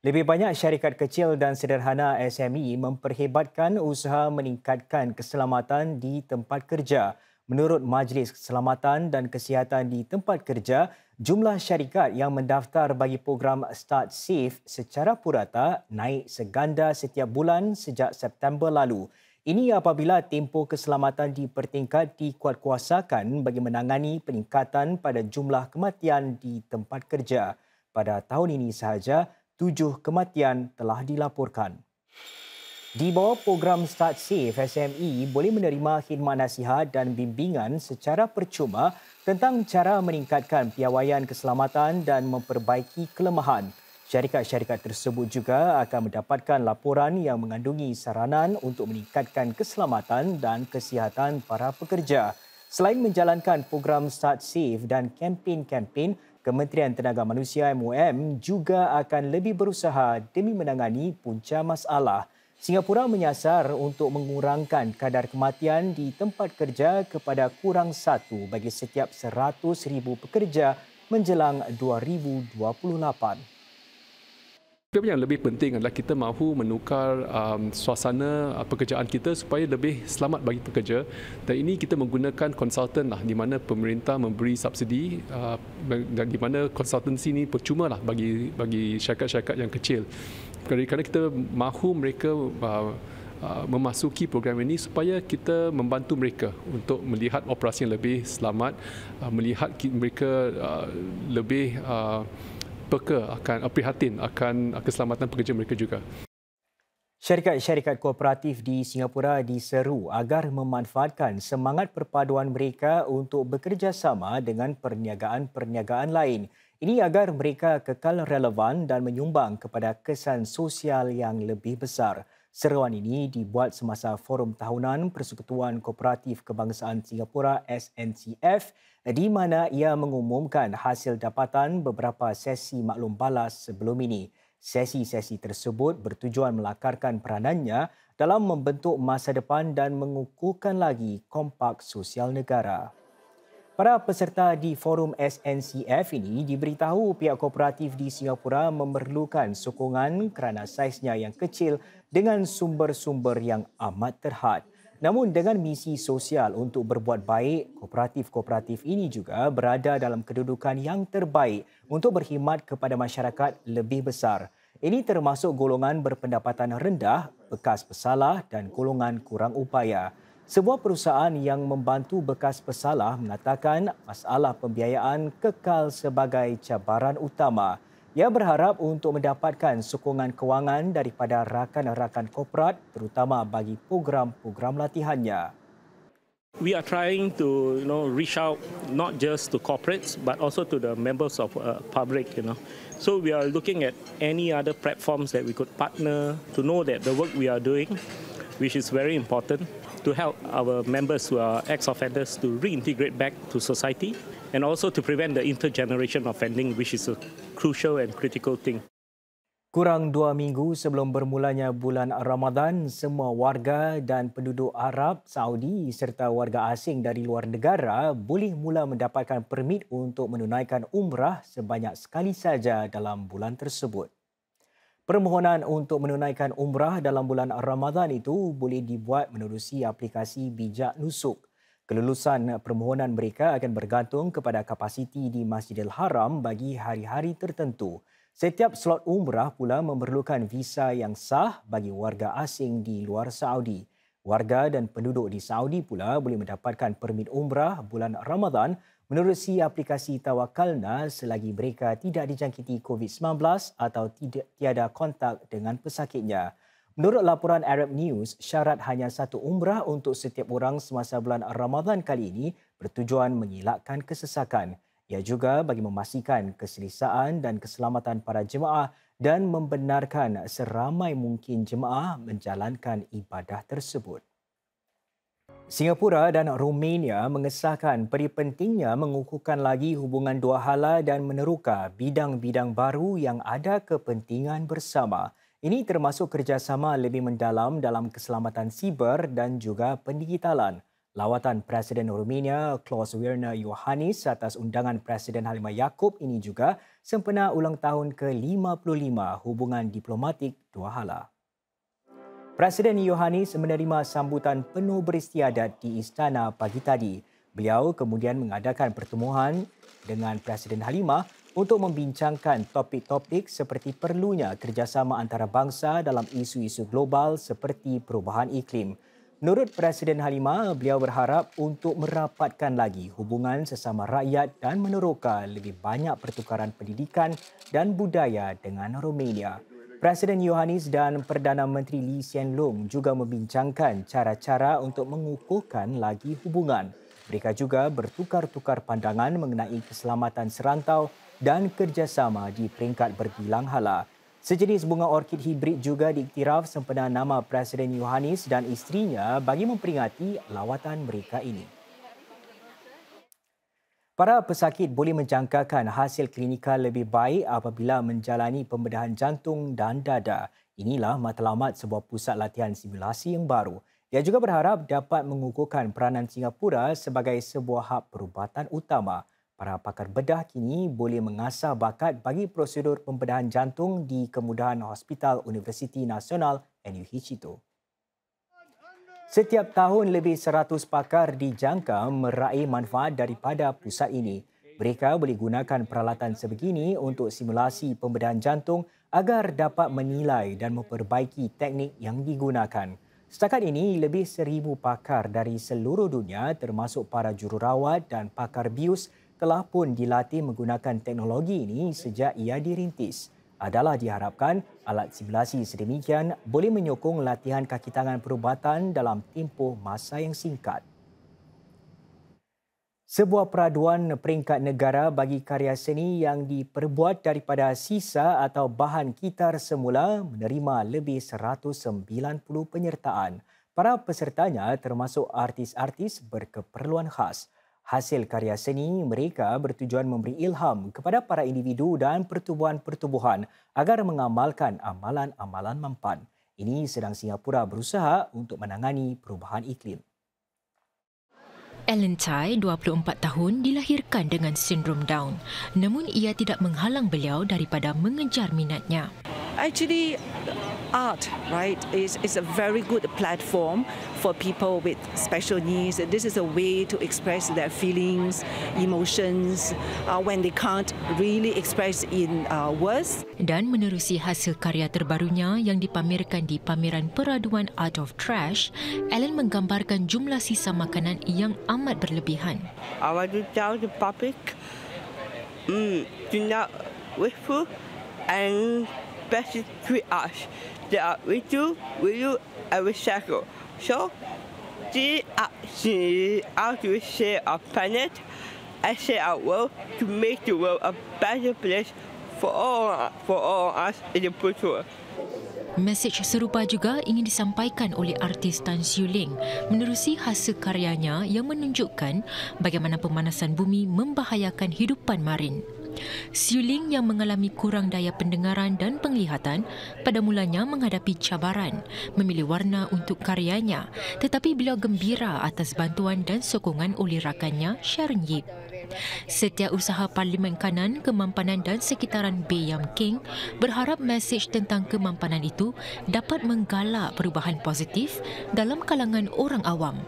Lebih banyak syarikat kecil dan sederhana SME memperhebatkan usaha meningkatkan keselamatan di tempat kerja. Menurut Majlis Keselamatan dan Kesihatan di Tempat Kerja, jumlah syarikat yang mendaftar bagi program Start Safe secara purata naik seganda setiap bulan sejak September lalu. Ini apabila tempoh keselamatan dipertingkat dikuatkuasakan bagi menangani peningkatan pada jumlah kematian di tempat kerja. Pada tahun ini sahaja, tujuh kematian telah dilaporkan. Di bawah program Start Safe, SME boleh menerima khidmat nasihat dan bimbingan secara percuma tentang cara meningkatkan piawaian keselamatan dan memperbaiki kelemahan. Syarikat-syarikat tersebut juga akan mendapatkan laporan yang mengandungi saranan untuk meningkatkan keselamatan dan kesihatan para pekerja. Selain menjalankan program Start Safe dan kempen-kempen, Kementerian Tenaga Manusia MOM juga akan lebih berusaha demi menangani punca masalah. Singapura menyasar untuk mengurangkan kadar kematian di tempat kerja kepada kurang satu bagi setiap 100,000 pekerja menjelang 2028. Tapi yang lebih penting adalah kita mahu menukar um, suasana uh, pekerjaan kita supaya lebih selamat bagi pekerja. Dan ini kita menggunakan konsultan lah, di mana pemerintah memberi subsidi uh, dan di mana konsultansi ini percuma lah bagi bagi syarikat-syarikat yang kecil. Kerana kita mahu mereka uh, Uh, memasuki program ini supaya kita membantu mereka untuk melihat operasi yang lebih selamat, uh, melihat mereka uh, lebih uh, peka akan eh, prihatin akan eh, keselamatan pekerja mereka juga. Syarikat-syarikat kooperatif di Singapura diseru agar memanfaatkan semangat perpaduan mereka untuk bekerjasama dengan perniagaan-perniagaan lain. Ini agar mereka kekal relevan dan menyumbang kepada kesan sosial yang lebih besar. Seruan ini dibuat semasa Forum Tahunan Persekutuan Kooperatif Kebangsaan Singapura SNCF di mana ia mengumumkan hasil dapatan beberapa sesi maklum balas sebelum ini. Sesi-sesi tersebut bertujuan melakarkan peranannya dalam membentuk masa depan dan mengukuhkan lagi kompak sosial negara. Para peserta di forum SNCF ini diberitahu pihak kooperatif di Singapura memerlukan sokongan kerana saiznya yang kecil dengan sumber-sumber yang amat terhad. Namun dengan misi sosial untuk berbuat baik, kooperatif-kooperatif ini juga berada dalam kedudukan yang terbaik untuk berkhidmat kepada masyarakat lebih besar. Ini termasuk golongan berpendapatan rendah, bekas pesalah dan golongan kurang upaya. Sebuah perusahaan yang membantu bekas pesalah mengatakan masalah pembiayaan kekal sebagai cabaran utama. Ia berharap untuk mendapatkan sokongan kewangan daripada rakan-rakan korporat terutama bagi program-program latihannya. We are trying to you know reach out not just to corporates but also to the members of uh, public you know. So we are looking at any other platforms that we could partner to know that the work we are doing which is very important to help our members who are ex-offenders to reintegrate back to society and also to prevent the intergeneration offending, which is a crucial and critical thing. Kurang dua minggu sebelum bermulanya bulan Ramadan, semua warga dan penduduk Arab Saudi serta warga asing dari luar negara boleh mula mendapatkan permit untuk menunaikan umrah sebanyak sekali saja dalam bulan tersebut. Permohonan untuk menunaikan umrah dalam bulan Ramadan itu boleh dibuat menerusi aplikasi Bijak Nusuk. Kelulusan permohonan mereka akan bergantung kepada kapasiti di Masjidil Haram bagi hari-hari tertentu. Setiap slot umrah pula memerlukan visa yang sah bagi warga asing di luar Saudi. Warga dan penduduk di Saudi pula boleh mendapatkan permit umrah bulan Ramadan Menerusi aplikasi Tawakalna selagi mereka tidak dijangkiti COVID-19 atau tidak tiada kontak dengan pesakitnya. Menurut laporan Arab News, syarat hanya satu umrah untuk setiap orang semasa bulan Ramadan kali ini bertujuan mengelakkan kesesakan. Ia juga bagi memastikan keselisaan dan keselamatan para jemaah dan membenarkan seramai mungkin jemaah menjalankan ibadah tersebut. Singapura dan Romania mengesahkan peri pentingnya mengukuhkan lagi hubungan dua hala dan meneroka bidang-bidang baru yang ada kepentingan bersama. Ini termasuk kerjasama lebih mendalam dalam keselamatan siber dan juga pendigitalan. Lawatan Presiden Romania Klaus Werner Johannes atas undangan Presiden Halimah Yaakob ini juga sempena ulang tahun ke-55 hubungan diplomatik dua hala. Presiden Yohanis menerima sambutan penuh beristiadat di istana pagi tadi. Beliau kemudian mengadakan pertemuan dengan Presiden Halimah untuk membincangkan topik-topik seperti perlunya kerjasama antara bangsa dalam isu-isu global seperti perubahan iklim. Menurut Presiden Halimah, beliau berharap untuk merapatkan lagi hubungan sesama rakyat dan meneroka lebih banyak pertukaran pendidikan dan budaya dengan Romania. Presiden Yohanis dan Perdana Menteri Lee Hsien Loong juga membincangkan cara-cara untuk mengukuhkan lagi hubungan. Mereka juga bertukar-tukar pandangan mengenai keselamatan serantau dan kerjasama di peringkat berbilang hala. Sejenis bunga orkid hibrid juga diiktiraf sempena nama Presiden Yohanis dan istrinya bagi memperingati lawatan mereka ini. Para pesakit boleh menjangkakan hasil klinikal lebih baik apabila menjalani pembedahan jantung dan dada. Inilah matlamat sebuah pusat latihan simulasi yang baru. Dia juga berharap dapat mengukuhkan peranan Singapura sebagai sebuah hak perubatan utama. Para pakar bedah kini boleh mengasah bakat bagi prosedur pembedahan jantung di kemudahan Hospital Universiti Nasional NUH itu. Setiap tahun lebih 100 pakar dijangka meraih manfaat daripada pusat ini. Mereka boleh gunakan peralatan sebegini untuk simulasi pembedahan jantung agar dapat menilai dan memperbaiki teknik yang digunakan. Setakat ini, lebih seribu pakar dari seluruh dunia termasuk para jururawat dan pakar bius telah pun dilatih menggunakan teknologi ini sejak ia dirintis adalah diharapkan alat simulasi sedemikian boleh menyokong latihan kaki tangan perubatan dalam tempoh masa yang singkat. Sebuah peraduan peringkat negara bagi karya seni yang diperbuat daripada sisa atau bahan kitar semula menerima lebih 190 penyertaan. Para pesertanya termasuk artis-artis berkeperluan khas. Hasil karya seni mereka bertujuan memberi ilham kepada para individu dan pertubuhan-pertubuhan agar mengamalkan amalan-amalan mampan. Ini sedang Singapura berusaha untuk menangani perubahan iklim. Ellen Tai, 24 tahun, dilahirkan dengan sindrom Down. Namun ia tidak menghalang beliau daripada mengejar minatnya. Actually, art, right, is, is a very good platform for people with special needs. This is a way to express their feelings, emotions, uh, when they can't really express in uh, words. Dan menerusi hasil karya terbarunya yang dipamerkan di pameran peraduan Art of Trash, Ellen menggambarkan jumlah sisa makanan yang amat berlebihan. I want to tell the public, mm, do not wasteful and special treat us. They are we do and we recycle. So, these actually are to save our planet and save our world to make the world a better place for all, for all of us in the future. Mesej serupa juga ingin disampaikan oleh artis Tan Siu Ling menerusi hasil karyanya yang menunjukkan bagaimana pemanasan bumi membahayakan hidupan marin. Siuling yang mengalami kurang daya pendengaran dan penglihatan pada mulanya menghadapi cabaran memilih warna untuk karyanya tetapi beliau gembira atas bantuan dan sokongan oleh rakannya Sharon Yip. Setiap usaha Parlimen Kanan, Kemampanan dan Sekitaran Bay Yam King berharap mesej tentang kemampanan itu dapat menggalak perubahan positif dalam kalangan orang awam.